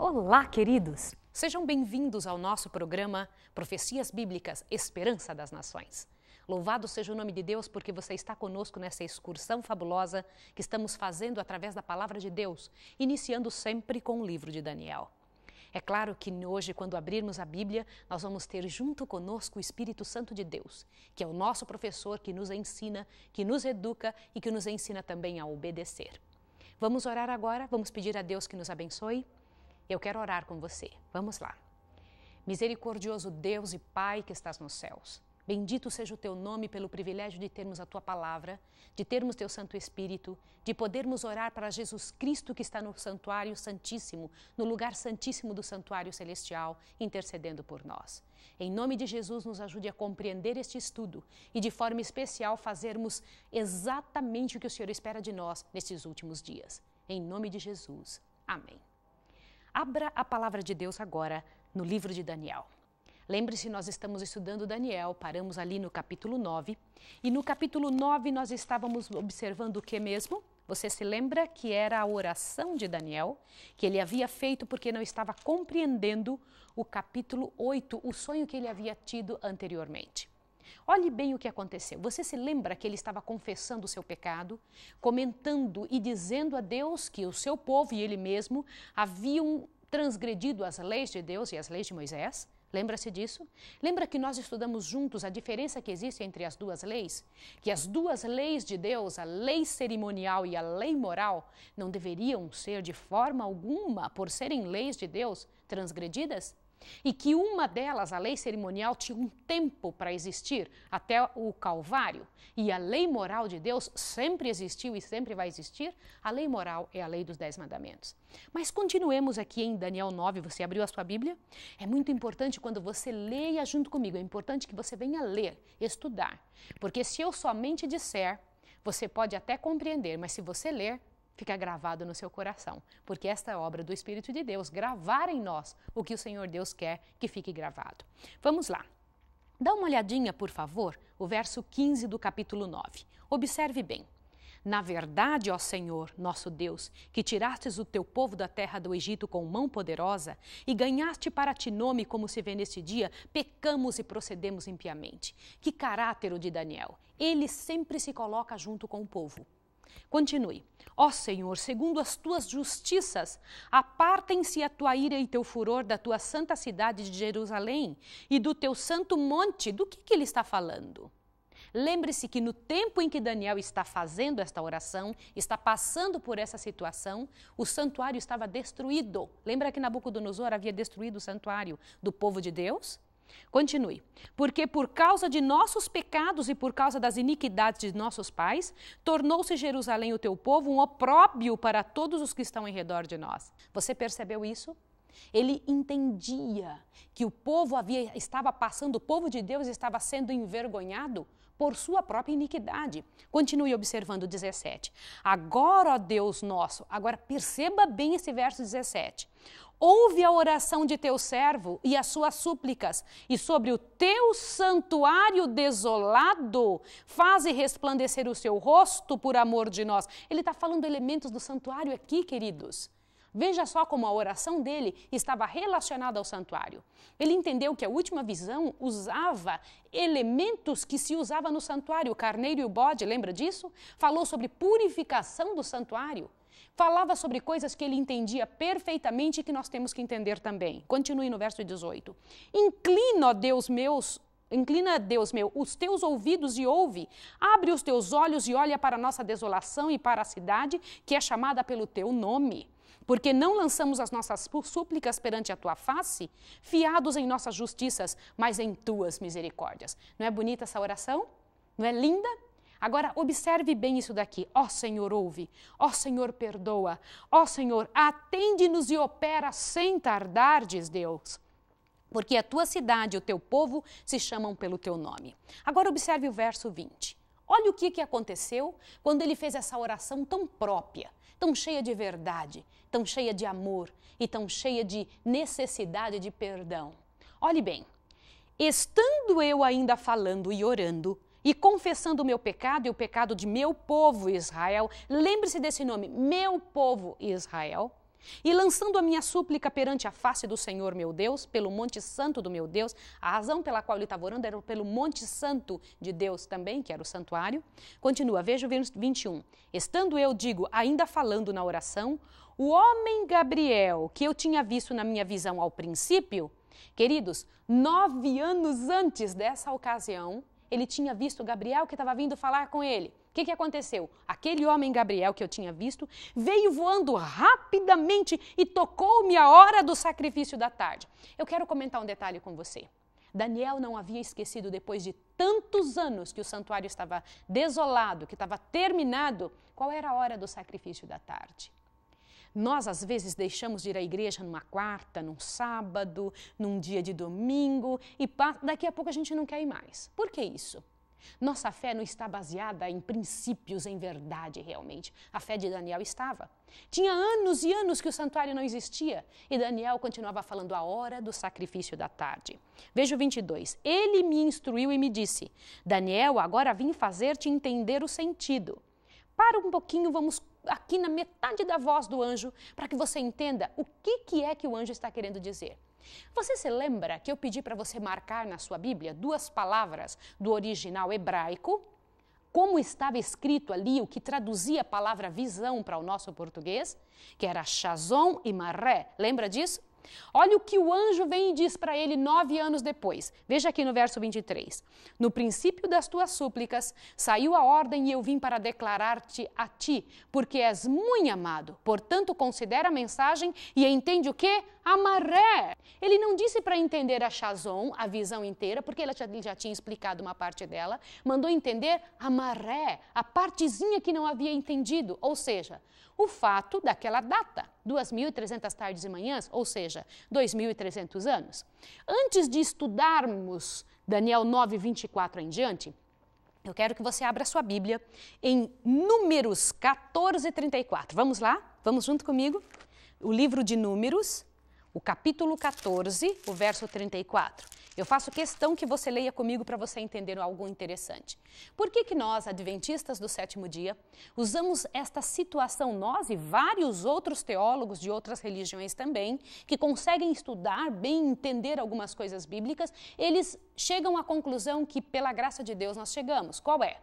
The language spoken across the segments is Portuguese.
Olá, queridos! Sejam bem-vindos ao nosso programa Profecias Bíblicas Esperança das Nações. Louvado seja o nome de Deus porque você está conosco nessa excursão fabulosa que estamos fazendo através da palavra de Deus, iniciando sempre com o livro de Daniel. É claro que hoje, quando abrirmos a Bíblia, nós vamos ter junto conosco o Espírito Santo de Deus, que é o nosso professor que nos ensina, que nos educa e que nos ensina também a obedecer. Vamos orar agora, vamos pedir a Deus que nos abençoe eu quero orar com você. Vamos lá. Misericordioso Deus e Pai que estás nos céus, bendito seja o teu nome pelo privilégio de termos a tua palavra, de termos teu Santo Espírito, de podermos orar para Jesus Cristo que está no santuário santíssimo, no lugar santíssimo do santuário celestial, intercedendo por nós. Em nome de Jesus, nos ajude a compreender este estudo e, de forma especial, fazermos exatamente o que o Senhor espera de nós nestes últimos dias. Em nome de Jesus. Amém abra a palavra de Deus agora no livro de Daniel. Lembre-se, nós estamos estudando Daniel, paramos ali no capítulo 9. E no capítulo 9 nós estávamos observando o que mesmo? Você se lembra que era a oração de Daniel, que ele havia feito porque não estava compreendendo o capítulo 8, o sonho que ele havia tido anteriormente. Olhe bem o que aconteceu. Você se lembra que ele estava confessando o seu pecado, comentando e dizendo a Deus que o seu povo e ele mesmo haviam transgredido as leis de Deus e as leis de Moisés? Lembra-se disso? Lembra que nós estudamos juntos a diferença que existe entre as duas leis? Que as duas leis de Deus, a lei cerimonial e a lei moral, não deveriam ser de forma alguma, por serem leis de Deus, transgredidas? e que uma delas, a lei cerimonial, tinha um tempo para existir até o Calvário, e a lei moral de Deus sempre existiu e sempre vai existir, a lei moral é a lei dos Dez Mandamentos. Mas continuemos aqui em Daniel 9, você abriu a sua Bíblia? É muito importante quando você leia junto comigo, é importante que você venha ler, estudar, porque se eu somente disser, você pode até compreender, mas se você ler, fica gravado no seu coração, porque esta é obra do Espírito de Deus, gravar em nós o que o Senhor Deus quer que fique gravado. Vamos lá. Dá uma olhadinha, por favor, o verso 15 do capítulo 9. Observe bem. Na verdade, ó Senhor, nosso Deus, que tirastes o teu povo da terra do Egito com mão poderosa e ganhaste para ti nome como se vê neste dia, pecamos e procedemos impiamente. Que caráter o de Daniel! Ele sempre se coloca junto com o povo. Continue. Ó oh, Senhor, segundo as tuas justiças, apartem-se a tua ira e teu furor da tua santa cidade de Jerusalém e do teu santo monte. Do que, que ele está falando? Lembre-se que no tempo em que Daniel está fazendo esta oração, está passando por essa situação, o santuário estava destruído. Lembra que Nabucodonosor havia destruído o santuário do povo de Deus? Continue. Porque por causa de nossos pecados e por causa das iniquidades de nossos pais, tornou-se Jerusalém, o teu povo, um opróbio para todos os que estão em redor de nós. Você percebeu isso? Ele entendia que o povo havia estava passando, o povo de Deus estava sendo envergonhado por sua própria iniquidade. Continue observando o 17. Agora, ó Deus nosso, agora perceba bem esse verso 17. Ouve a oração de teu servo e as suas súplicas, e sobre o teu santuário desolado, faze resplandecer o seu rosto por amor de nós. Ele está falando elementos do santuário aqui, queridos. Veja só como a oração dele estava relacionada ao santuário. Ele entendeu que a última visão usava elementos que se usava no santuário, o carneiro e o bode, lembra disso? Falou sobre purificação do santuário. Falava sobre coisas que ele entendia perfeitamente e que nós temos que entender também. Continue no verso 18. Inclina, ó Deus meus, Inclina, Deus meu, os teus ouvidos e ouve. Abre os teus olhos e olha para a nossa desolação e para a cidade que é chamada pelo teu nome porque não lançamos as nossas súplicas perante a tua face, fiados em nossas justiças, mas em tuas misericórdias. Não é bonita essa oração? Não é linda? Agora observe bem isso daqui. Ó Senhor, ouve. Ó Senhor, perdoa. Ó Senhor, atende-nos e opera sem tardar, diz Deus. Porque a tua cidade e o teu povo se chamam pelo teu nome. Agora observe o verso 20. Olha o que, que aconteceu quando ele fez essa oração tão própria, tão cheia de verdade, tão cheia de amor e tão cheia de necessidade de perdão. Olhe bem, estando eu ainda falando e orando, e confessando o meu pecado e o pecado de meu povo Israel, lembre-se desse nome, meu povo Israel, e lançando a minha súplica perante a face do Senhor meu Deus, pelo Monte Santo do meu Deus, a razão pela qual ele estava orando era pelo Monte Santo de Deus também, que era o santuário. Continua, veja o 21. Estando eu, digo, ainda falando na oração, o homem Gabriel, que eu tinha visto na minha visão ao princípio, queridos, nove anos antes dessa ocasião, ele tinha visto Gabriel que estava vindo falar com ele. O que, que aconteceu? Aquele homem Gabriel que eu tinha visto veio voando rapidamente e tocou-me a hora do sacrifício da tarde. Eu quero comentar um detalhe com você. Daniel não havia esquecido, depois de tantos anos que o santuário estava desolado, que estava terminado, qual era a hora do sacrifício da tarde. Nós, às vezes, deixamos de ir à igreja numa quarta, num sábado, num dia de domingo e daqui a pouco a gente não quer ir mais. Por que isso? Nossa fé não está baseada em princípios, em verdade realmente. A fé de Daniel estava. Tinha anos e anos que o santuário não existia e Daniel continuava falando a hora do sacrifício da tarde. Veja o 22. Ele me instruiu e me disse: Daniel, agora vim fazer-te entender o sentido. Para um pouquinho, vamos aqui na metade da voz do anjo para que você entenda o que, que é que o anjo está querendo dizer. Você se lembra que eu pedi para você marcar na sua Bíblia duas palavras do original hebraico, como estava escrito ali o que traduzia a palavra visão para o nosso português, que era chazon e maré. Lembra disso? Olha o que o anjo vem e diz para ele nove anos depois. Veja aqui no verso 23. No princípio das tuas súplicas saiu a ordem e eu vim para declarar-te a ti, porque és muito amado. Portanto, considera a mensagem e entende o que? Amaré. Ele não disse para entender a Chazon, a visão inteira, porque ele já, ele já tinha explicado uma parte dela, mandou entender amaré, a partezinha que não havia entendido, ou seja, o fato daquela data. 2.300 tardes e manhãs, ou seja, 2.300 anos. Antes de estudarmos Daniel 9, 24 em diante, eu quero que você abra sua Bíblia em Números 14, 34. Vamos lá? Vamos junto comigo? O livro de Números, o capítulo 14, o verso 34. Eu faço questão que você leia comigo para você entender algo interessante. Por que, que nós, adventistas do sétimo dia, usamos esta situação, nós e vários outros teólogos de outras religiões também, que conseguem estudar bem, entender algumas coisas bíblicas, eles chegam à conclusão que, pela graça de Deus, nós chegamos. Qual é?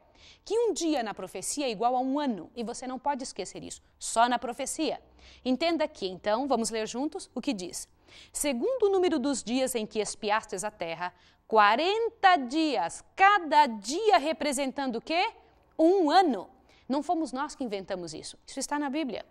que um dia na profecia é igual a um ano, e você não pode esquecer isso, só na profecia. Entenda aqui, então, vamos ler juntos o que diz. Segundo o número dos dias em que espiastes a terra, 40 dias, cada dia representando o quê? Um ano. Não fomos nós que inventamos isso. Isso está na Bíblia.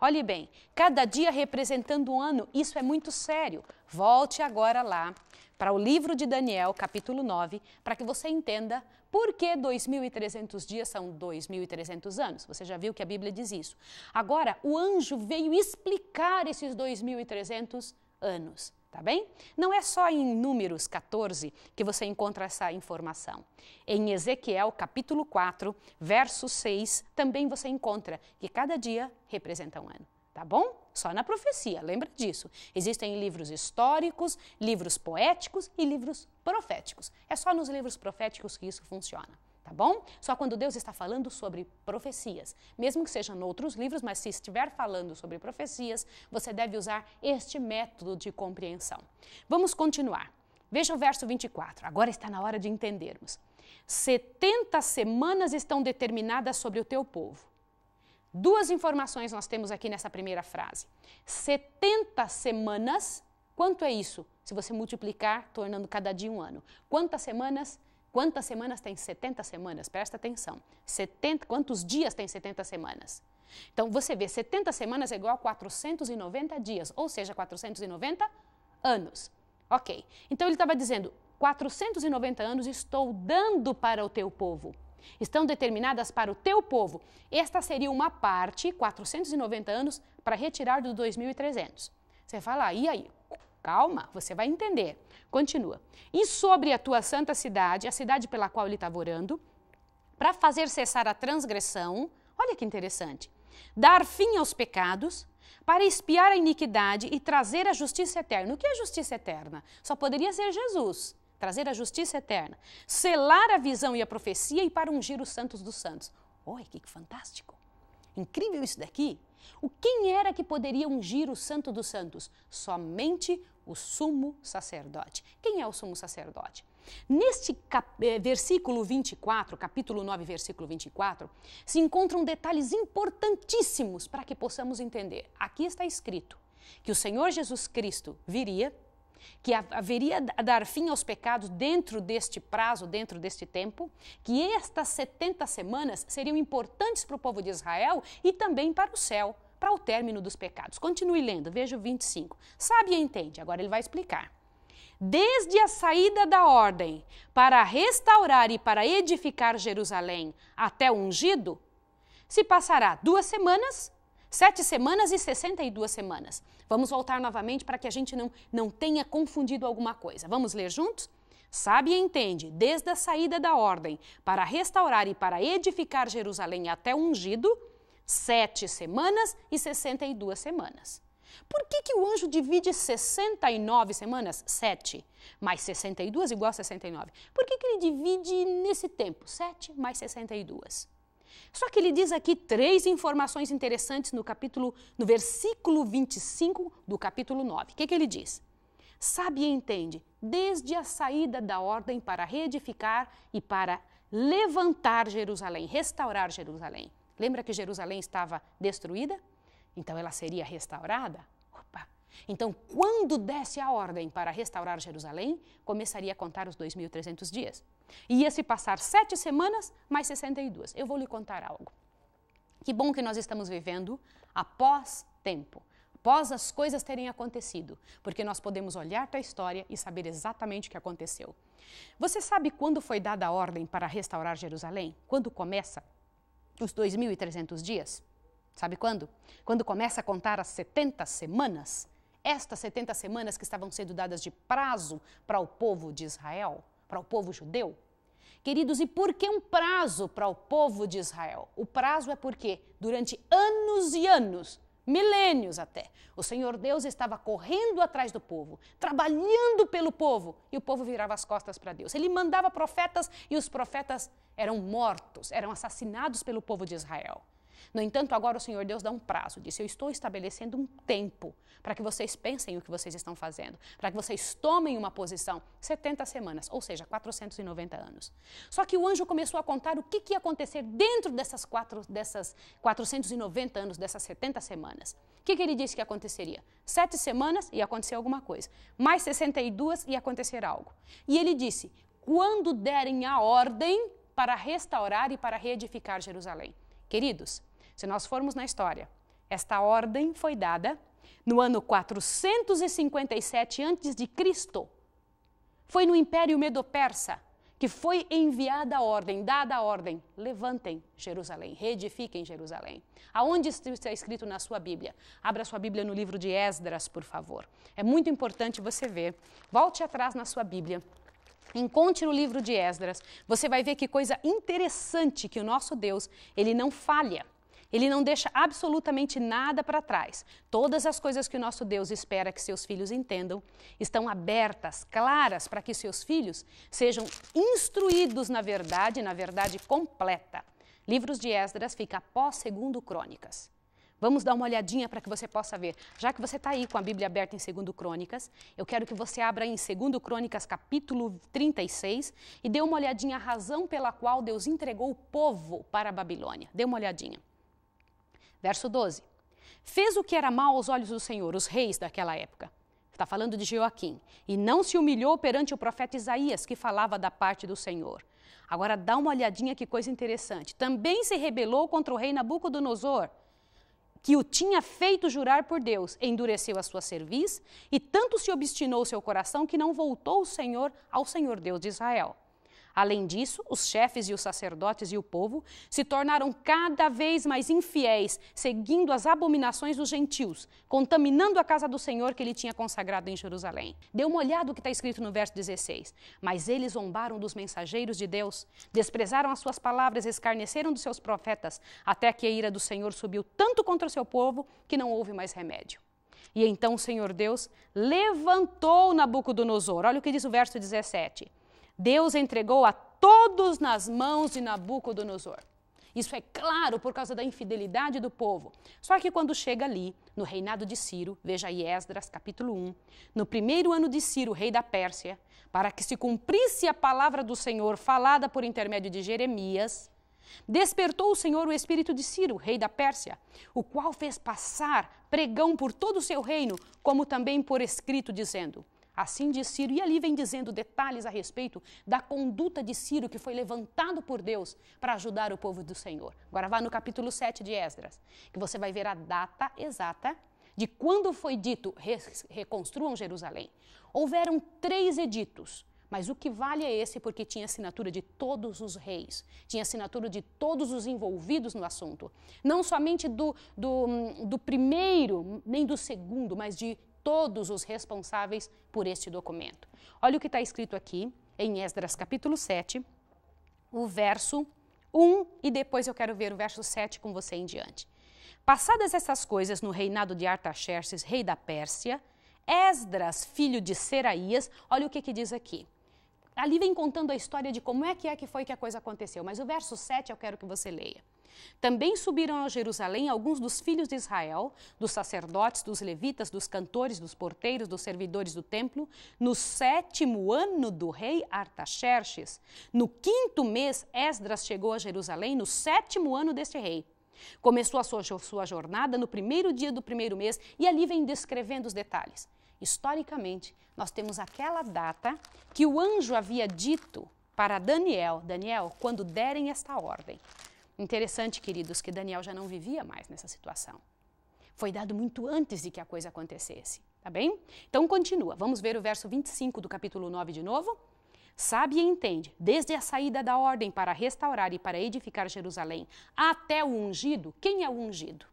Olhe bem, cada dia representando um ano, isso é muito sério. Volte agora lá para o livro de Daniel, capítulo 9, para que você entenda por que 2.300 dias são 2.300 anos. Você já viu que a Bíblia diz isso. Agora, o anjo veio explicar esses 2.300 anos, tá bem? Não é só em Números 14 que você encontra essa informação. Em Ezequiel capítulo 4, verso 6, também você encontra que cada dia representa um ano, tá bom? Só na profecia, lembra disso. Existem livros históricos, livros poéticos e livros proféticos. É só nos livros proféticos que isso funciona tá bom? Só quando Deus está falando sobre profecias, mesmo que seja em outros livros, mas se estiver falando sobre profecias, você deve usar este método de compreensão. Vamos continuar. Veja o verso 24. Agora está na hora de entendermos. 70 semanas estão determinadas sobre o teu povo. Duas informações nós temos aqui nessa primeira frase. 70 semanas, quanto é isso? Se você multiplicar, tornando cada dia um ano. Quantas semanas? Quantas semanas tem 70 semanas? Presta atenção. 70, quantos dias tem 70 semanas? Então você vê, 70 semanas é igual a 490 dias, ou seja, 490 anos. Ok. Então ele estava dizendo: 490 anos estou dando para o teu povo. Estão determinadas para o teu povo. Esta seria uma parte, 490 anos, para retirar do 2300. Você fala, ah, e aí? Calma, você vai entender. Continua. E sobre a tua santa cidade, a cidade pela qual ele estava orando, para fazer cessar a transgressão, olha que interessante, dar fim aos pecados, para espiar a iniquidade e trazer a justiça eterna. O que é justiça eterna? Só poderia ser Jesus. Trazer a justiça eterna, selar a visão e a profecia e para ungir os santos dos santos. Olha que fantástico! Incrível isso daqui! O quem era que poderia ungir o Santo dos Santos? Somente o sumo sacerdote. Quem é o sumo sacerdote? Neste cap eh, versículo 24, capítulo 9, versículo 24, se encontram detalhes importantíssimos para que possamos entender. Aqui está escrito que o Senhor Jesus Cristo viria que haveria a dar fim aos pecados dentro deste prazo, dentro deste tempo, que estas 70 semanas seriam importantes para o povo de Israel e também para o céu, para o término dos pecados. Continue lendo, veja o 25. Sabe e entende, agora ele vai explicar desde a saída da ordem para restaurar e para edificar Jerusalém até o ungido, se passará duas semanas Sete semanas e 62 semanas. Vamos voltar novamente para que a gente não, não tenha confundido alguma coisa. Vamos ler juntos? Sabe e entende, desde a saída da ordem, para restaurar e para edificar Jerusalém até ungido, sete semanas e 62 semanas. Por que, que o anjo divide 69 semanas? 7. Mais 62 igual a 69. Por que, que ele divide nesse tempo? 7 mais 62. Só que ele diz aqui três informações interessantes no capítulo, no versículo 25 do capítulo 9. O que, que ele diz? Sabe e entende, desde a saída da ordem para reedificar e para levantar Jerusalém, restaurar Jerusalém. Lembra que Jerusalém estava destruída? Então ela seria restaurada? Então, quando desse a ordem para restaurar Jerusalém, começaria a contar os 2.300 dias. Ia se passar sete semanas mais 62. Eu vou lhe contar algo. Que bom que nós estamos vivendo após tempo, após as coisas terem acontecido, porque nós podemos olhar para a história e saber exatamente o que aconteceu. Você sabe quando foi dada a ordem para restaurar Jerusalém? Quando começa os 2.300 dias? Sabe quando? Quando começa a contar as 70 semanas estas 70 semanas que estavam sendo dadas de prazo para o povo de Israel, para o povo judeu? Queridos, e por que um prazo para o povo de Israel? O prazo é porque durante anos e anos, milênios até, o Senhor Deus estava correndo atrás do povo, trabalhando pelo povo, e o povo virava as costas para Deus. Ele mandava profetas e os profetas eram mortos, eram assassinados pelo povo de Israel. No entanto, agora o Senhor Deus dá um prazo, disse: Eu estou estabelecendo um tempo para que vocês pensem o que vocês estão fazendo, para que vocês tomem uma posição, 70 semanas, ou seja, 490 anos. Só que o anjo começou a contar o que, que ia acontecer dentro dessas, quatro, dessas 490 anos, dessas 70 semanas. O que, que ele disse que aconteceria? Sete semanas e aconteceu alguma coisa, mais 62 e acontecer algo. E ele disse: Quando derem a ordem para restaurar e para reedificar Jerusalém. Queridos, se nós formos na história, esta ordem foi dada no ano 457 a.C. Foi no Império Medo-Persa que foi enviada a ordem, dada a ordem: levantem Jerusalém, reedifiquem Jerusalém. Aonde está escrito na sua Bíblia? Abra sua Bíblia no livro de Esdras, por favor. É muito importante você ver. Volte atrás na sua Bíblia. Encontre o livro de Esdras. Você vai ver que coisa interessante que o nosso Deus, ele não falha. Ele não deixa absolutamente nada para trás. Todas as coisas que o nosso Deus espera que seus filhos entendam estão abertas, claras, para que seus filhos sejam instruídos na verdade, na verdade completa. Livros de Esdras fica após segundo Crônicas. Vamos dar uma olhadinha para que você possa ver. Já que você está aí com a Bíblia aberta em 2 Crônicas, eu quero que você abra em 2 Crônicas, capítulo 36, e dê uma olhadinha a razão pela qual Deus entregou o povo para a Babilônia. Dê uma olhadinha. Verso 12. Fez o que era mal aos olhos do Senhor, os reis daquela época. Está falando de Joaquim. E não se humilhou perante o profeta Isaías, que falava da parte do Senhor. Agora dá uma olhadinha que coisa interessante. Também se rebelou contra o rei Nabucodonosor, que o tinha feito jurar por Deus, endureceu a sua cerviz e tanto se obstinou seu coração que não voltou o Senhor ao Senhor Deus de Israel. Além disso, os chefes e os sacerdotes e o povo se tornaram cada vez mais infiéis, seguindo as abominações dos gentios, contaminando a casa do Senhor que ele tinha consagrado em Jerusalém. Dê uma olhada no que está escrito no verso 16. Mas eles zombaram dos mensageiros de Deus, desprezaram as suas palavras, escarneceram dos seus profetas, até que a ira do Senhor subiu tanto contra o seu povo que não houve mais remédio. E então o Senhor Deus levantou Nabucodonosor. Olha o que diz o verso 17. Deus entregou a todos nas mãos de Nabucodonosor. Isso é claro por causa da infidelidade do povo. Só que quando chega ali, no reinado de Ciro, veja Esdras capítulo 1, no primeiro ano de Ciro, rei da Pérsia, para que se cumprisse a palavra do Senhor falada por intermédio de Jeremias, Despertou o Senhor o espírito de Ciro, rei da Pérsia, o qual fez passar pregão por todo o seu reino, como também por escrito, dizendo: Assim diz Ciro, e ali vem dizendo detalhes a respeito da conduta de Ciro que foi levantado por Deus para ajudar o povo do Senhor. Agora vá no capítulo 7 de Esdras, que você vai ver a data exata de quando foi dito reconstruam Jerusalém. Houveram três editos, mas o que vale é esse porque tinha assinatura de todos os reis, tinha assinatura de todos os envolvidos no assunto. Não somente do, do, hum, do primeiro, nem do segundo, mas de todos os responsáveis por este documento. Olha o que está escrito aqui em Esdras capítulo 7, o verso 1, e depois eu quero ver o verso 7 com você em diante. Passadas essas coisas no reinado de Artaxerxes, rei da Pérsia, Esdras, filho de Seraías, olha o que, que diz aqui ali vem contando a história de como é que é que foi que a coisa aconteceu, mas o verso 7 eu quero que você leia. Também subiram a Jerusalém alguns dos filhos de Israel, dos sacerdotes, dos levitas, dos cantores, dos porteiros, dos servidores do templo, no sétimo ano do rei Artaxerxes. No quinto mês, Esdras chegou a Jerusalém, no sétimo ano deste rei. Começou a sua, sua jornada no primeiro dia do primeiro mês, e ali vem descrevendo os detalhes historicamente, nós temos aquela data que o anjo havia dito para Daniel: Daniel, quando derem esta ordem. Interessante, queridos, que Daniel já não vivia mais nessa situação. Foi dado muito antes de que a coisa acontecesse, tá bem? Então continua, vamos ver o verso 25 do capítulo 9 de novo. Sabe e entende, desde a saída da ordem para restaurar e para edificar Jerusalém até o ungido, quem é o ungido?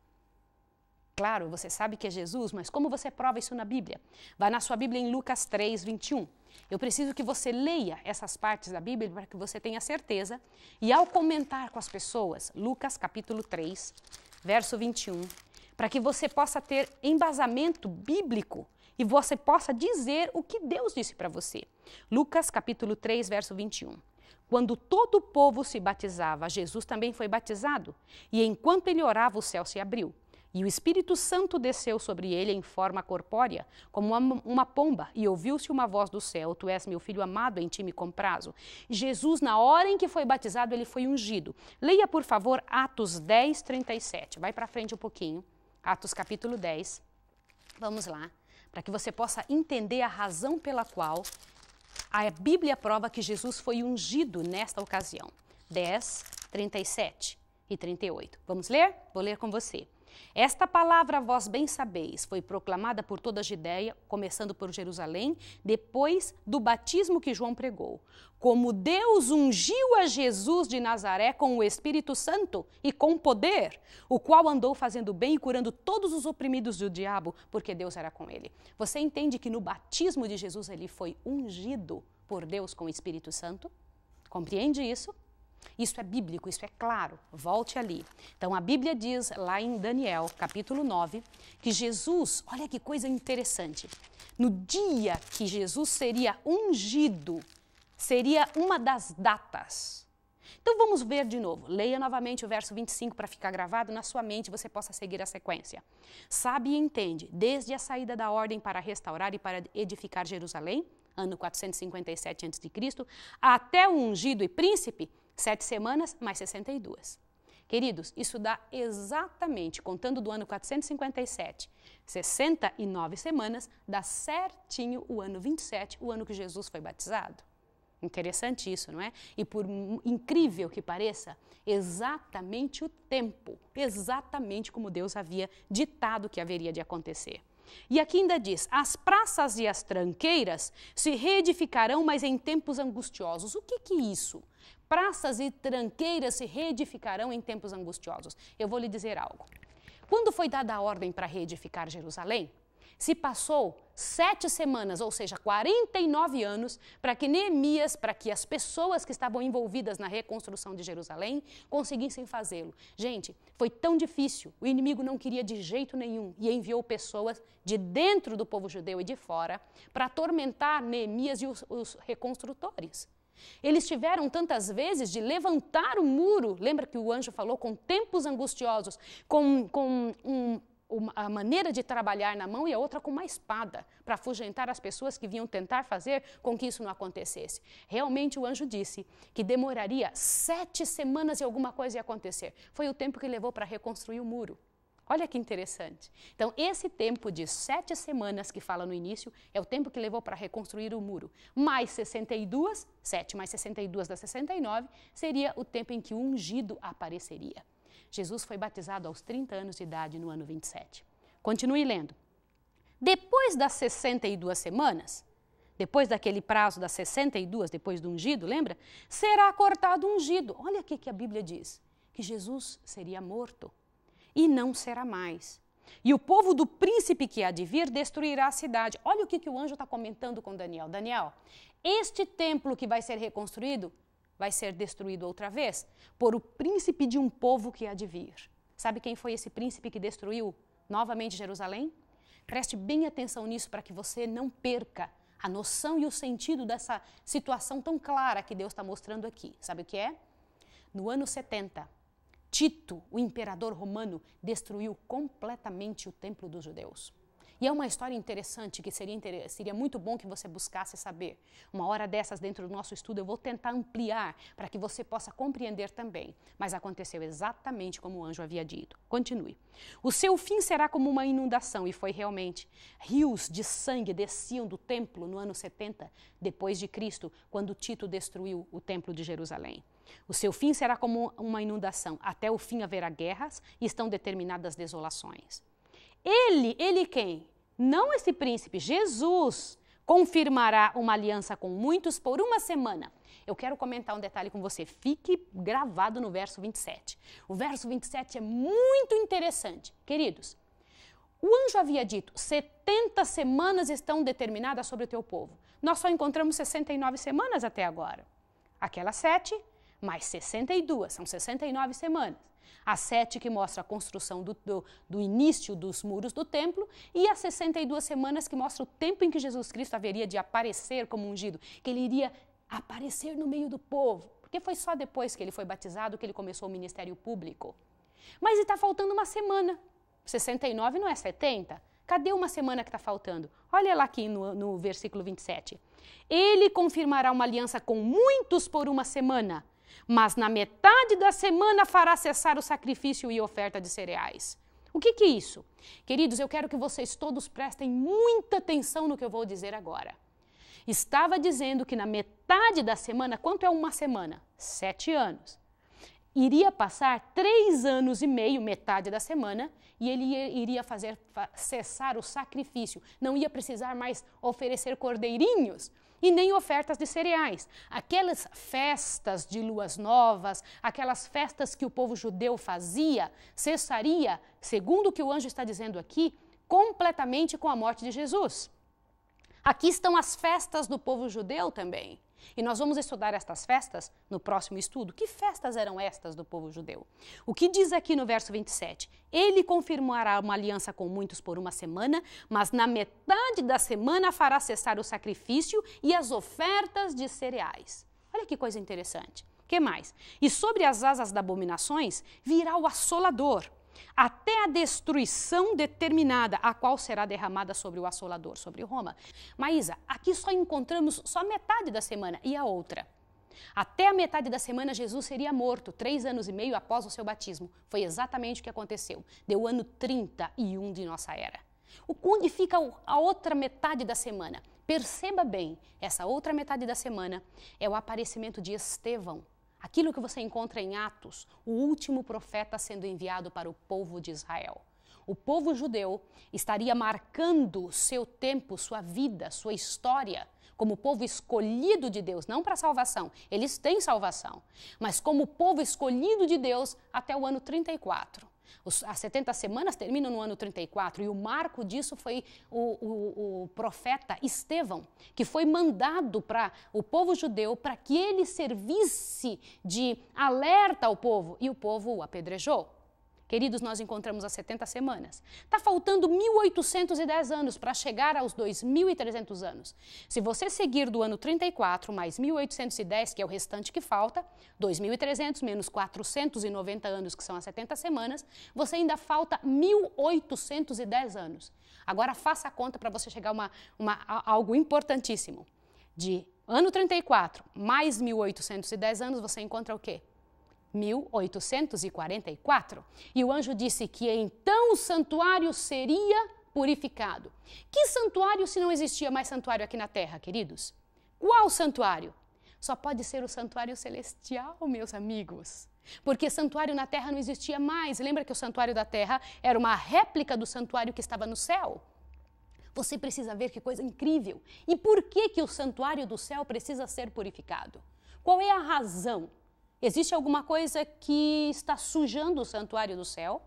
Claro, você sabe que é Jesus, mas como você prova isso na Bíblia? Vá na sua Bíblia em Lucas 3, 21. Eu preciso que você leia essas partes da Bíblia para que você tenha certeza. E ao comentar com as pessoas, Lucas capítulo 3, verso 21, para que você possa ter embasamento bíblico e você possa dizer o que Deus disse para você. Lucas capítulo 3, verso 21. Quando todo o povo se batizava, Jesus também foi batizado, e enquanto ele orava, o céu se abriu e o Espírito Santo desceu sobre ele em forma corpórea, como uma, uma pomba, e ouviu-se uma voz do céu: Tu és meu filho amado, em ti me comprazo. Jesus, na hora em que foi batizado, ele foi ungido. Leia, por favor, Atos 10, 37. Vai para frente um pouquinho. Atos capítulo 10. Vamos lá, para que você possa entender a razão pela qual a Bíblia prova que Jesus foi ungido nesta ocasião. 10, 37 e 38. Vamos ler? Vou ler com você. Esta palavra vós bem sabeis foi proclamada por toda a Judéia, começando por Jerusalém, depois do batismo que João pregou. Como Deus ungiu a Jesus de Nazaré com o Espírito Santo e com poder, o qual andou fazendo bem e curando todos os oprimidos do diabo, porque Deus era com ele. Você entende que no batismo de Jesus ele foi ungido por Deus com o Espírito Santo? Compreende isso? Isso é bíblico, isso é claro. Volte ali. Então a Bíblia diz lá em Daniel, capítulo 9, que Jesus, olha que coisa interessante. No dia que Jesus seria ungido, seria uma das datas. Então vamos ver de novo. Leia novamente o verso 25 para ficar gravado na sua mente, você possa seguir a sequência. Sabe e entende, desde a saída da ordem para restaurar e para edificar Jerusalém, ano 457 a.C., até o ungido e príncipe, Sete semanas, mais 62. Queridos, isso dá exatamente, contando do ano 457, 69 semanas, dá certinho o ano 27, o ano que Jesus foi batizado. Interessante isso, não é? E por incrível que pareça, exatamente o tempo, exatamente como Deus havia ditado que haveria de acontecer. E aqui ainda diz: as praças e as tranqueiras se reedificarão, mas em tempos angustiosos. O que, que é isso? Praças e tranqueiras se reedificarão em tempos angustiosos. Eu vou lhe dizer algo. Quando foi dada a ordem para reedificar Jerusalém, se passou sete semanas, ou seja, 49 anos, para que Neemias, para que as pessoas que estavam envolvidas na reconstrução de Jerusalém conseguissem fazê-lo. Gente, foi tão difícil, o inimigo não queria de jeito nenhum e enviou pessoas de dentro do povo judeu e de fora para atormentar Neemias e os, os reconstrutores. Eles tiveram tantas vezes de levantar o muro. Lembra que o anjo falou com tempos angustiosos, com, com um, uma, a maneira de trabalhar na mão e a outra com uma espada, para afugentar as pessoas que vinham tentar fazer com que isso não acontecesse. Realmente o anjo disse que demoraria sete semanas e alguma coisa ia acontecer. Foi o tempo que levou para reconstruir o muro. Olha que interessante. Então, esse tempo de sete semanas que fala no início é o tempo que levou para reconstruir o muro. Mais 62, 7 mais 62 dá 69, seria o tempo em que o ungido apareceria. Jesus foi batizado aos 30 anos de idade no ano 27. Continue lendo. Depois das 62 semanas, depois daquele prazo das 62, depois do ungido, lembra? Será cortado o ungido. Olha o que a Bíblia diz: que Jesus seria morto e não será mais. E o povo do príncipe que há de vir destruirá a cidade. Olha o que, que o anjo está comentando com Daniel. Daniel, este templo que vai ser reconstruído vai ser destruído outra vez por o príncipe de um povo que há de vir. Sabe quem foi esse príncipe que destruiu novamente Jerusalém? Preste bem atenção nisso para que você não perca a noção e o sentido dessa situação tão clara que Deus está mostrando aqui. Sabe o que é? No ano 70, Tito, o imperador romano, destruiu completamente o templo dos judeus. E é uma história interessante que seria, seria muito bom que você buscasse saber. Uma hora dessas, dentro do nosso estudo, eu vou tentar ampliar para que você possa compreender também. Mas aconteceu exatamente como o anjo havia dito. Continue. O seu fim será como uma inundação, e foi realmente. Rios de sangue desciam do templo no ano 70 depois de Cristo, quando Tito destruiu o templo de Jerusalém. O seu fim será como uma inundação. Até o fim haverá guerras e estão determinadas desolações. Ele, ele quem? Não esse príncipe, Jesus, confirmará uma aliança com muitos por uma semana. Eu quero comentar um detalhe com você. Fique gravado no verso 27. O verso 27 é muito interessante. Queridos, o anjo havia dito: 70 semanas estão determinadas sobre o teu povo. Nós só encontramos 69 semanas até agora. Aquelas sete mais 62, são 69 semanas. A 7 que mostra a construção do, do, do, início dos muros do templo e as 62 semanas que mostra o tempo em que Jesus Cristo haveria de aparecer como ungido, que ele iria aparecer no meio do povo, porque foi só depois que ele foi batizado que ele começou o ministério público. Mas está faltando uma semana. 69 não é 70? Cadê uma semana que está faltando? Olha lá aqui no, no versículo 27. Ele confirmará uma aliança com muitos por uma semana mas na metade da semana fará cessar o sacrifício e oferta de cereais. O que, que é isso? Queridos, eu quero que vocês todos prestem muita atenção no que eu vou dizer agora. Estava dizendo que na metade da semana, quanto é uma semana? Sete anos. Iria passar três anos e meio, metade da semana, e ele iria fazer cessar o sacrifício. Não ia precisar mais oferecer cordeirinhos, e nem ofertas de cereais. Aquelas festas de luas novas, aquelas festas que o povo judeu fazia, cessaria, segundo o que o anjo está dizendo aqui, completamente com a morte de Jesus. Aqui estão as festas do povo judeu também. E nós vamos estudar estas festas no próximo estudo. Que festas eram estas do povo judeu? O que diz aqui no verso 27? Ele confirmará uma aliança com muitos por uma semana, mas na metade da semana fará cessar o sacrifício e as ofertas de cereais. Olha que coisa interessante. Que mais? E sobre as asas das abominações virá o assolador até a destruição determinada, a qual será derramada sobre o assolador, sobre Roma. Maísa, aqui só encontramos só metade da semana e a outra. Até a metade da semana, Jesus seria morto, três anos e meio após o seu batismo. Foi exatamente o que aconteceu. Deu o ano 31 de nossa era. O onde fica a outra metade da semana? Perceba bem, essa outra metade da semana é o aparecimento de Estevão, Aquilo que você encontra em Atos, o último profeta sendo enviado para o povo de Israel. O povo judeu estaria marcando seu tempo, sua vida, sua história, como povo escolhido de Deus, não para salvação, eles têm salvação, mas como povo escolhido de Deus até o ano 34 as 70 semanas terminam no ano 34 e o marco disso foi o, o, o profeta Estevão, que foi mandado para o povo judeu para que ele servisse de alerta ao povo e o povo o apedrejou. Queridos, nós encontramos há 70 semanas. Está faltando 1.810 anos para chegar aos 2.300 anos. Se você seguir do ano 34 mais 1.810, que é o restante que falta, 2.300 menos 490 anos, que são as 70 semanas, você ainda falta 1.810 anos. Agora faça a conta para você chegar a, uma, uma, a algo importantíssimo. De ano 34 mais 1.810 anos, você encontra o quê? 1844. E o anjo disse que então o santuário seria purificado. Que santuário se não existia mais santuário aqui na terra, queridos? Qual santuário? Só pode ser o santuário celestial, meus amigos. Porque santuário na terra não existia mais. Lembra que o santuário da terra era uma réplica do santuário que estava no céu? Você precisa ver que coisa incrível. E por que que o santuário do céu precisa ser purificado? Qual é a razão? Existe alguma coisa que está sujando o santuário do céu,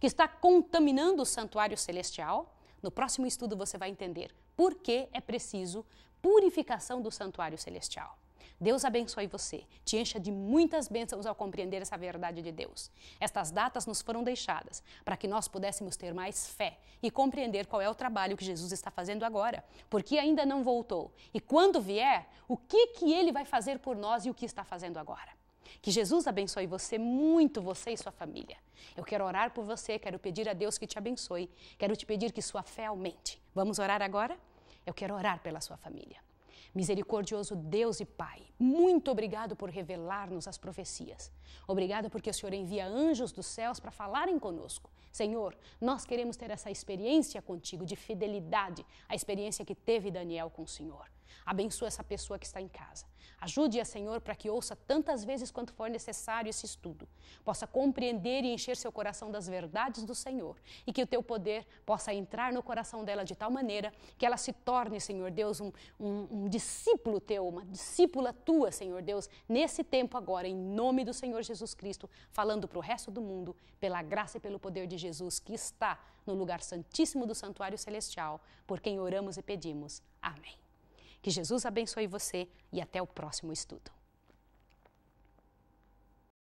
que está contaminando o santuário celestial? No próximo estudo você vai entender por que é preciso purificação do santuário celestial. Deus abençoe você, te encha de muitas bênçãos ao compreender essa verdade de Deus. Estas datas nos foram deixadas para que nós pudéssemos ter mais fé e compreender qual é o trabalho que Jesus está fazendo agora, porque ainda não voltou. E quando vier, o que, que ele vai fazer por nós e o que está fazendo agora. Que Jesus abençoe você muito, você e sua família. Eu quero orar por você, quero pedir a Deus que te abençoe, quero te pedir que sua fé aumente. Vamos orar agora? Eu quero orar pela sua família. Misericordioso Deus e Pai, muito obrigado por revelar-nos as profecias. Obrigado porque o Senhor envia anjos dos céus para falarem conosco. Senhor, nós queremos ter essa experiência contigo de fidelidade, a experiência que teve Daniel com o Senhor. Abençoa essa pessoa que está em casa. Ajude-a, Senhor, para que ouça tantas vezes quanto for necessário esse estudo, possa compreender e encher seu coração das verdades do Senhor e que o teu poder possa entrar no coração dela de tal maneira que ela se torne, Senhor Deus, um, um, um discípulo teu, uma discípula tua, Senhor Deus, nesse tempo agora, em nome do Senhor Jesus Cristo, falando para o resto do mundo, pela graça e pelo poder de Jesus que está no lugar santíssimo do santuário celestial, por quem oramos e pedimos. Amém. Que Jesus abençoe você e até o próximo estudo.